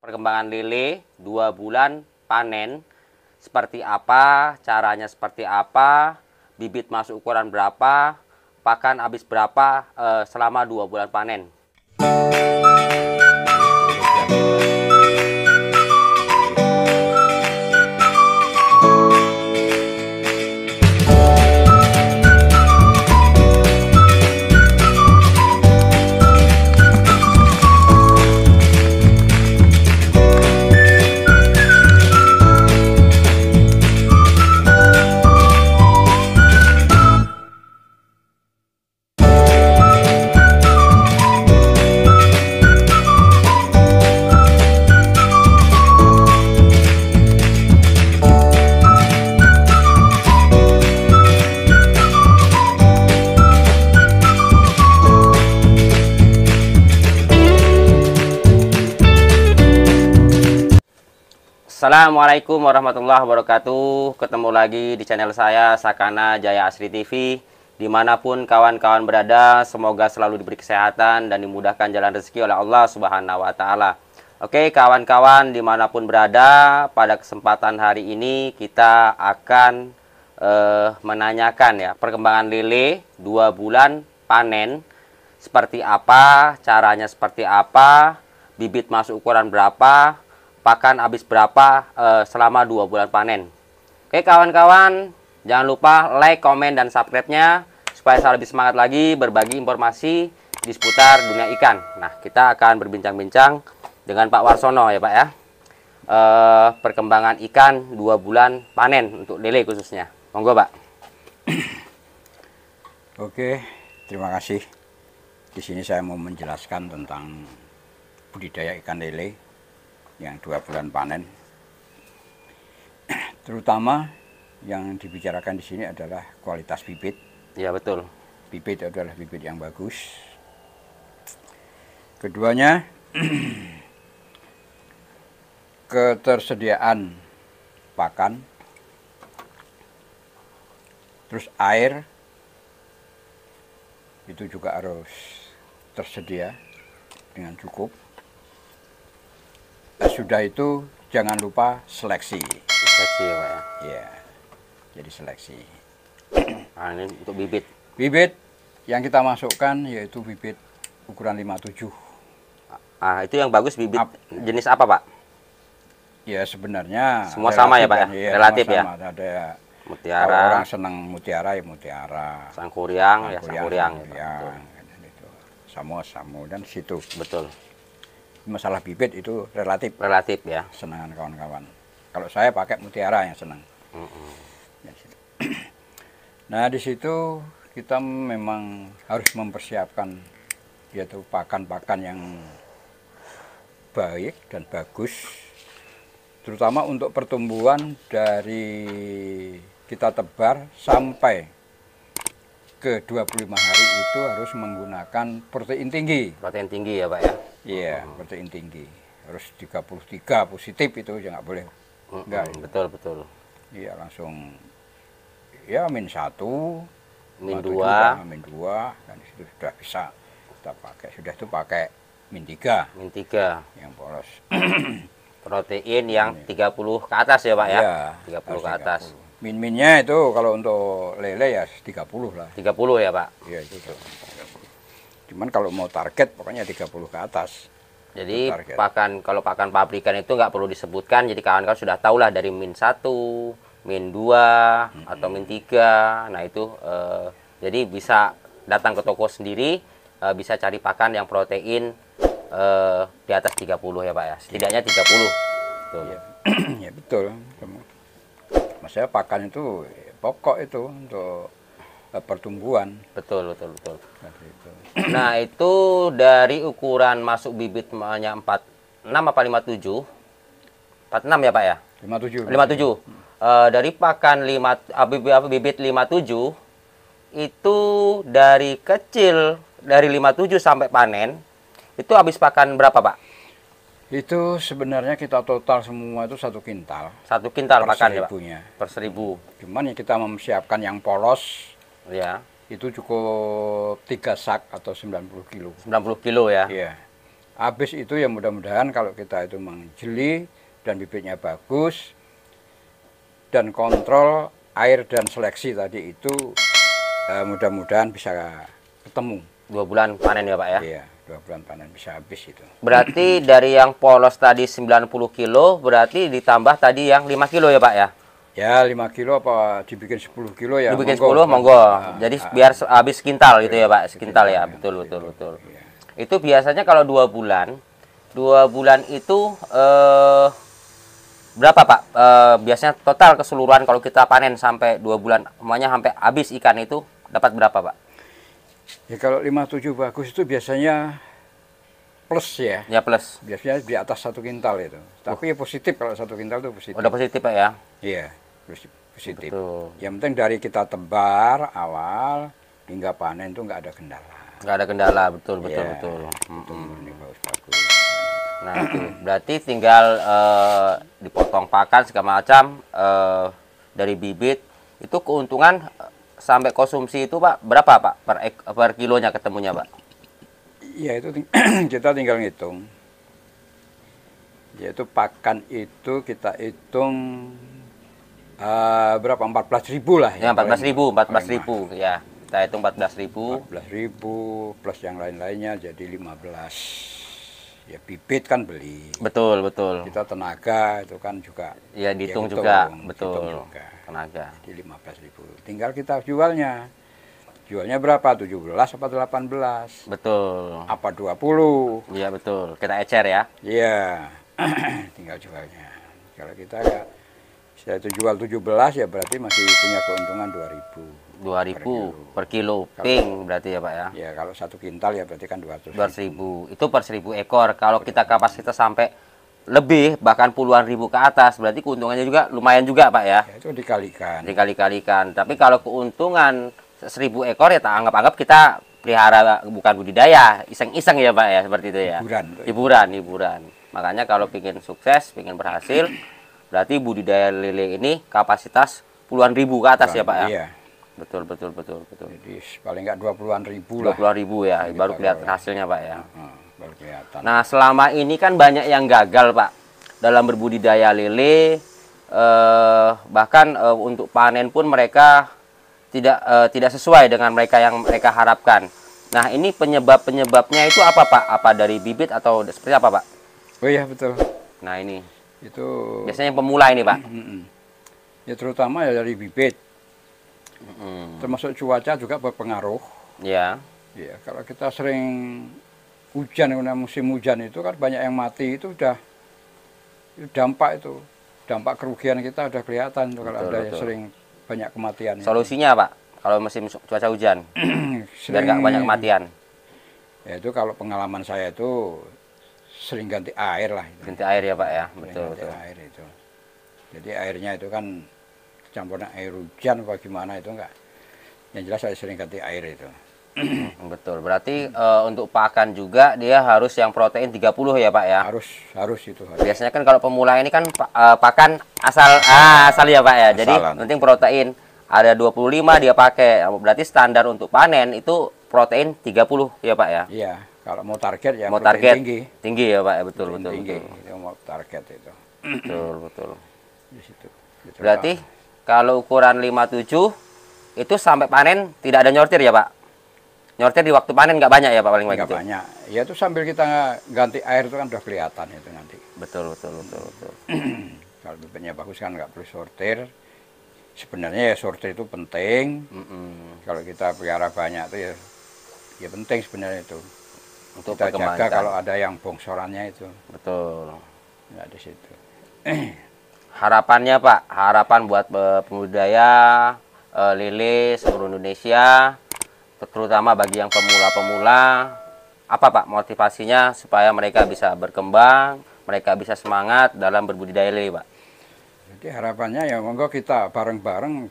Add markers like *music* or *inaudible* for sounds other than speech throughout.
perkembangan lele dua bulan panen seperti apa, caranya seperti apa, bibit masuk ukuran berapa, pakan habis berapa eh, selama dua bulan panen. Assalamualaikum warahmatullahi wabarakatuh Ketemu lagi di channel saya Sakana Jaya Asri TV Dimanapun kawan-kawan berada Semoga selalu diberi kesehatan Dan dimudahkan jalan rezeki oleh Allah subhanahu wa ta'ala Oke kawan-kawan dimanapun berada Pada kesempatan hari ini Kita akan eh, menanyakan ya Perkembangan lele 2 bulan panen Seperti apa Caranya seperti apa Bibit masuk ukuran berapa pakan habis berapa eh, selama dua bulan panen. Oke kawan-kawan, jangan lupa like, komen, dan subscribe-nya supaya saya lebih semangat lagi berbagi informasi di seputar dunia ikan. Nah, kita akan berbincang-bincang dengan Pak Warsono ya Pak ya. Eh, perkembangan ikan dua bulan panen untuk lele khususnya. Monggo Pak. Oke, terima kasih. Di sini saya mau menjelaskan tentang budidaya ikan lele yang dua bulan panen. *clears throat* Terutama yang dibicarakan di sini adalah kualitas bibit. Ya betul. Bibit adalah bibit yang bagus. Keduanya *clears throat* ketersediaan pakan, terus air itu juga harus tersedia dengan cukup sudah itu jangan lupa seleksi. Seleksi ya, Pak ya. Iya, jadi seleksi. Nah, *clears throat* ini untuk bibit. Bibit yang kita masukkan yaitu bibit ukuran 57. Ah, ah, itu yang bagus bibit Ap jenis apa, Pak? Ya, sebenarnya semua sama ya, Pak ya. ya relatif kan, iya, ya. Sama. Ada ya mutiara. Kalau orang senang mutiara ya mutiara. Sangkuriang, sangkuriang ya sangkuriang. sangkuriang, Ya, Samo, gitu. samo dan situ. Betul masalah bibit itu relatif. Relatif ya. Senangan kawan-kawan. Kalau saya pakai mutiara yang senang. Ya, *clears throat* nah di situ kita memang harus mempersiapkan yaitu pakan-pakan yang baik dan bagus terutama untuk pertumbuhan dari kita tebar sampai ke 25 hari itu harus menggunakan protein tinggi. Protein tinggi ya Pak ya? Iya, yeah, hmm. -huh. protein tinggi. Harus 33 positif itu juga ya nggak boleh. Hmm, nggak. Hmm, betul, betul. Iya, langsung ya min 1, min 2, min 2, dan itu sudah bisa kita pakai. Sudah itu pakai min 3. Min 3. Yang polos. *coughs* protein yang 30 ke atas ya Pak ya? Iya. 30 ke atas. 30. Min-minnya itu kalau untuk lele ya 30 lah. 30 ya Pak? Iya itu. Cuman kalau mau target pokoknya 30 ke atas. Jadi pakan kalau pakan pabrikan itu nggak perlu disebutkan. Jadi kawan-kawan sudah tahu lah dari min 1, min 2 hmm. atau min 3. Nah itu eh, jadi bisa datang ke toko sendiri eh, bisa cari pakan yang protein eh, di atas 30 ya Pak ya. Setidaknya 30. Betul. Ya, *clears throat* ya betul maksudnya pakan itu pokok itu untuk eh, pertumbuhan. Betul, betul, betul. *clears throat* Nah, itu dari ukuran masuk bibit hanya 46 apa 57? 46 ya, Pak ya? 57. 57. ya. Uh, dari pakan 5 uh, eh, bibit 57 itu dari kecil dari 57 sampai panen itu habis pakan berapa, Pak? Itu sebenarnya kita total semua itu satu kintal. Satu kintal per pakan seribunya. ya Pak? Per seribu. Cuman ya kita mempersiapkan yang polos. Ya. Itu cukup tiga sak atau 90 kilo. sembilan puluh kilo ya? Iya. Habis itu ya mudah-mudahan kalau kita itu mengjeli dan bibitnya bagus dan kontrol air dan seleksi tadi itu eh, mudah-mudahan bisa ketemu. Dua bulan panen ya Pak ya? Iya dua bulan panen bisa habis itu. Berarti *clears throat* dari yang polos tadi 90 kilo, berarti ditambah tadi yang 5 kilo ya Pak ya? Ya 5 kilo apa dibikin 10 kilo ya. Dibikin monggo, 10 monggo. Ah, Jadi ah, biar habis kintal gitu ya Pak, sekintal ya. Betul betul betul. Ya. Itu biasanya kalau dua bulan, dua bulan itu eh berapa Pak? Eh, biasanya total keseluruhan kalau kita panen sampai dua bulan semuanya sampai habis ikan itu dapat berapa Pak? Ya kalau 57 bagus itu biasanya plus ya. Ya plus. Biasanya di atas satu kintal itu. Tapi uh. ya positif kalau satu kintal itu positif. Udah positif pak ya? Iya, positif. Betul. Yang penting dari kita tebar awal hingga panen itu nggak ada kendala. Nggak ada kendala, betul iya, betul ya, betul. Betul Ini bagus bagus. Nah, berarti tinggal uh, dipotong pakan segala macam uh, dari bibit itu keuntungan sampai konsumsi itu Pak berapa Pak per, ek, per kilonya ketemunya Pak? Ya itu ting *clears throat* kita tinggal ngitung. Yaitu pakan itu kita hitung uh, berapa 14 ribu lah ya. ya 14 ribu, 14 ribu ya. Kita hitung 14 ribu. 14 ribu plus yang lain-lainnya jadi 15 ya bibit kan beli betul betul kita tenaga itu kan juga iya, ya dihitung ya, hitung, juga betul hitung juga. tenaga jadi belas ribu tinggal kita jualnya jualnya berapa Tujuh 17 apa belas. betul apa puluh. iya betul kita ecer ya iya *clears throat* tinggal jualnya kalau kita ya saya jual 17 ya berarti masih punya keuntungan 2000. 2000 per kilo, per kilo. Kalau, ping berarti ya Pak ya? Ya kalau satu kintal ya berarti kan 200 200 ribu. ribu. Itu per 1000 ekor. Kalau kita kapasitas sampai lebih bahkan puluhan ribu ke atas berarti keuntungannya juga lumayan juga Pak ya? ya itu dikalikan. Dikali-kalikan. Tapi kalau keuntungan 1000 ekor ya tak anggap-anggap kita pelihara bukan budidaya, iseng-iseng ya Pak ya seperti itu ya. Hiburan. Hiburan, hiburan. Makanya kalau pingin sukses, pingin berhasil Berarti budidaya lele ini kapasitas puluhan ribu ke atas puluhan, ya Pak ya? Iya. Betul, betul, betul, betul. Jadi paling nggak dua puluhan ribu lah. Dua puluhan ribu ya, Jadi baru kelihatan hasilnya Pak ya. Hmm, baru kelihatan. Nah selama ini kan banyak yang gagal Pak dalam berbudidaya lele, eh, bahkan eh, untuk panen pun mereka tidak eh, tidak sesuai dengan mereka yang mereka harapkan. Nah ini penyebab penyebabnya itu apa Pak? Apa dari bibit atau seperti apa Pak? Oh iya betul. Nah ini itu biasanya pemula ini, Pak. Ya terutama ya dari bibit. Mm. Termasuk cuaca juga berpengaruh. Ya. Yeah. Ya, kalau kita sering hujan karena musim hujan itu kan banyak yang mati itu udah itu dampak itu. Dampak kerugian kita udah kelihatan tuh kalau betul, ada yang sering banyak kematian. Solusinya, itu. Pak, kalau musim cuaca hujan *clears throat* biar nggak banyak kematian. Ya itu kalau pengalaman saya itu sering ganti air lah. Itu. Ganti air ya Pak ya, sering betul. Ganti betul. air itu. Jadi airnya itu kan campuran air hujan bagaimana itu enggak. Yang jelas saya sering ganti air itu. *clears throat* betul. Berarti e, untuk pakan juga dia harus yang protein 30 ya Pak ya. Harus harus itu harus. Biasanya kan kalau pemula ini kan e, pakan asal ah, asal ya Pak ya. Jadi penting protein ada 25 dia pakai. Berarti standar untuk panen itu protein 30 ya Pak ya. Iya. Kalau mau target ya mau target tinggi. Tinggi ya Pak, betul protein betul. Tinggi, betul. Itu mau target itu. Betul betul. *clears throat* Di situ. Dicoba. Berarti kalau ukuran 57 itu sampai panen tidak ada nyortir ya Pak? Nyortir di waktu panen nggak banyak ya Pak paling banyak? Nggak gitu? banyak. Ya itu sambil kita ganti air itu kan udah kelihatan itu nanti. Betul betul betul betul. *clears throat* kalau bibitnya bagus kan nggak perlu sortir. Sebenarnya ya sortir itu penting. Mm -mm. Kalau kita pelihara banyak itu ya, ya penting sebenarnya itu untuk kita jaga kalau ada yang bongsorannya itu betul nggak di situ *clears throat* harapannya pak harapan buat eh, pemudaya e, eh, lele seluruh Indonesia terutama bagi yang pemula-pemula apa pak motivasinya supaya mereka bisa berkembang mereka bisa semangat dalam berbudidaya lele pak jadi harapannya ya monggo kita bareng-bareng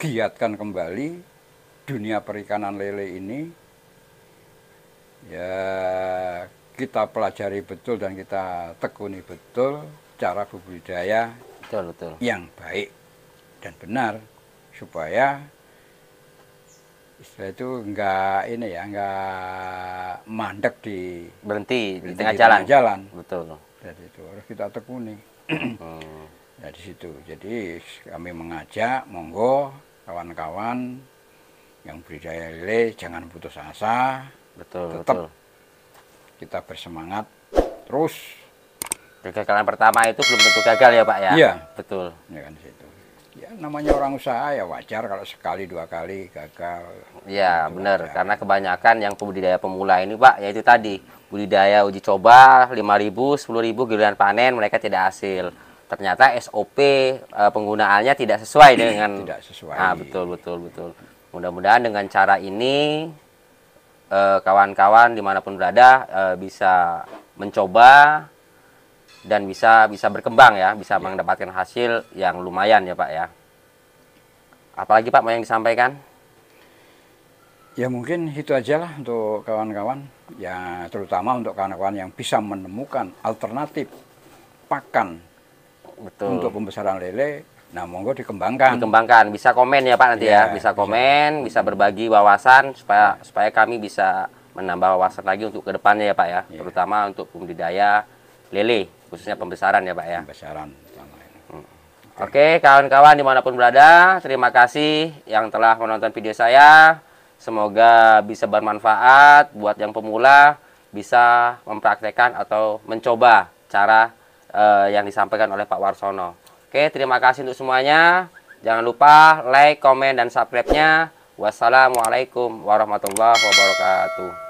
giatkan kembali dunia perikanan lele ini ya kita pelajari betul dan kita tekuni betul cara budidaya betul, betul. yang baik dan benar supaya setelah itu enggak ini ya enggak mandek di berhenti, berhenti di tengah jalan. jalan betul jadi itu harus kita tekuni hmm. ya situ jadi kami mengajak monggo kawan-kawan yang budidaya lele jangan putus asa betul tetap betul. kita bersemangat terus kegagalan pertama itu belum tentu gagal ya pak ya iya betul ya kan situ ya namanya orang usaha ya wajar kalau sekali dua kali gagal ya benar karena kebanyakan yang budidaya pemula ini pak yaitu tadi budidaya uji coba lima ribu sepuluh ribu giliran panen mereka tidak hasil ternyata SOP e, penggunaannya tidak sesuai dengan tidak sesuai. Ah betul betul betul. Mudah-mudahan dengan cara ini Eh, kawan-kawan uh, dimanapun berada uh, bisa mencoba dan bisa bisa berkembang ya, bisa yeah. mendapatkan hasil yang lumayan ya Pak ya. Apalagi Pak mau yang disampaikan? Ya mungkin itu aja lah untuk kawan-kawan, ya terutama untuk kawan-kawan yang bisa menemukan alternatif pakan Betul. untuk pembesaran lele Nah, monggo dikembangkan. Dikembangkan. Bisa komen ya Pak nanti yeah, ya, iya, bisa komen, bisa, bisa berbagi wawasan supaya iya. supaya kami bisa menambah wawasan lagi untuk kedepannya ya Pak ya, yeah. terutama untuk budidaya lele khususnya pembesaran ya Pak ya. Pembesaran. Hmm. Oke, okay, kawan-kawan dimanapun berada, terima kasih yang telah menonton video saya. Semoga bisa bermanfaat buat yang pemula bisa mempraktekkan atau mencoba cara uh, yang disampaikan oleh Pak Warsono. Oke, terima kasih untuk semuanya. Jangan lupa like, komen, dan subscribe-nya. Wassalamualaikum warahmatullahi wabarakatuh.